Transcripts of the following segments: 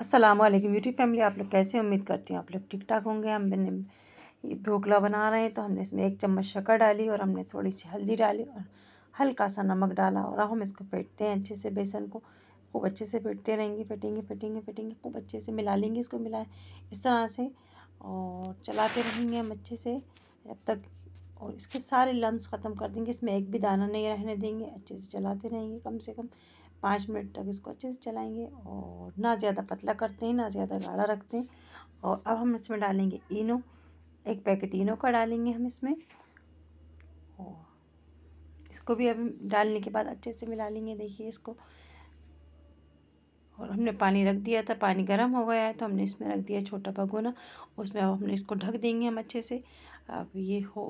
Aslam beauty family आप लोग कैसे उम्मीद करती हूँ आप लोग ठीक ठाक होंगे हम मैंने ढोकला बना रहे हैं तो हमने इसमें एक चम्मच शक्कर डाली और हमने थोड़ी सी हल्दी डाली और हल्का सा नमक डाला और अब हम इसको फेंटते हैं अच्छे से बेसन को खूब अच्छे से फेंटते रहेंगे फेंटेंगे फेंटेंगे फेंटेंगे खूब अच्छे से मिला लेंगे इसको मिला इस तरह से और चलाते रहेंगे हम अच्छे से जब तक और इसके सारे लम्स ख़त्म कर देंगे इसमें एक भी दाना नहीं रहने देंगे अच्छे से चलाते रहेंगे कम से कम पाँच मिनट तक इसको अच्छे से चलाएंगे और ना ज़्यादा पतला करते हैं ना ज़्यादा गाढ़ा रखते हैं और अब हम इसमें डालेंगे इनो एक पैकेट इनो का डालेंगे हम इसमें और इसको भी अब डालने के बाद अच्छे से मिला लेंगे देखिए इसको और हमने पानी रख दिया था पानी गर्म हो गया है तो हमने इसमें रख दिया छोटा भगोना उसमें अब हमने इसको ढक देंगे हम अच्छे से अब ये हो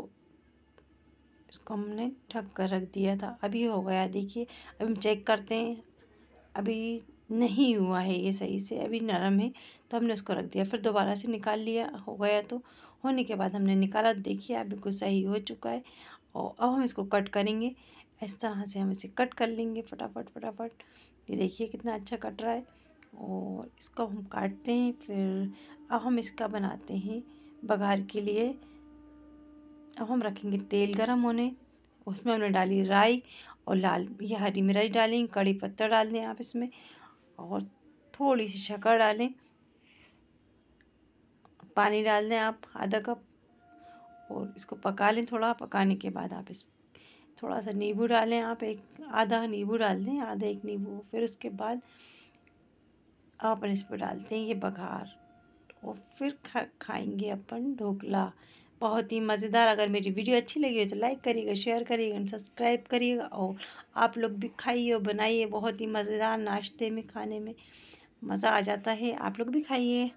इसको हमने ढक कर रख दिया था अभी हो गया देखिए अब हम चेक करते हैं अभी नहीं हुआ है ये सही से अभी नरम है तो हमने उसको रख दिया फिर दोबारा से निकाल लिया हो गया तो होने के बाद हमने निकाला देखिए अब बिल्कुल सही हो चुका है और अब हम इसको कट करेंगे इस तरह से हम इसे कट कर लेंगे फटाफट फटाफट ये देखिए कितना अच्छा कट रहा है और इसको हम काटते हैं फिर अब हम इसका बनाते हैं बघार के लिए अब हम रखेंगे तेल गरम होने उसमें हमने डाली राई और लाल ये हरी मिर्च डालें कड़ी पत्ता डाल दें आप इसमें और थोड़ी सी शक्कर डालें पानी डाल दें आप आधा कप और इसको पका लें थोड़ा पकाने के बाद आप इस थोड़ा सा नींबू डालें आप एक आधा नींबू डाल दें आधा एक नींबू फिर उसके बाद अपन इस पर डालते हैं ये बघार और फिर खा खाएंगे अपन ढोकला बहुत ही मज़ेदार अगर मेरी वीडियो अच्छी लगी हो तो लाइक करिएगा शेयर करिएगा सब्सक्राइब करिएगा और आप लोग भी खाइए और बनाइए बहुत ही मज़ेदार नाश्ते में खाने में मज़ा आ जाता है आप लोग भी खाइए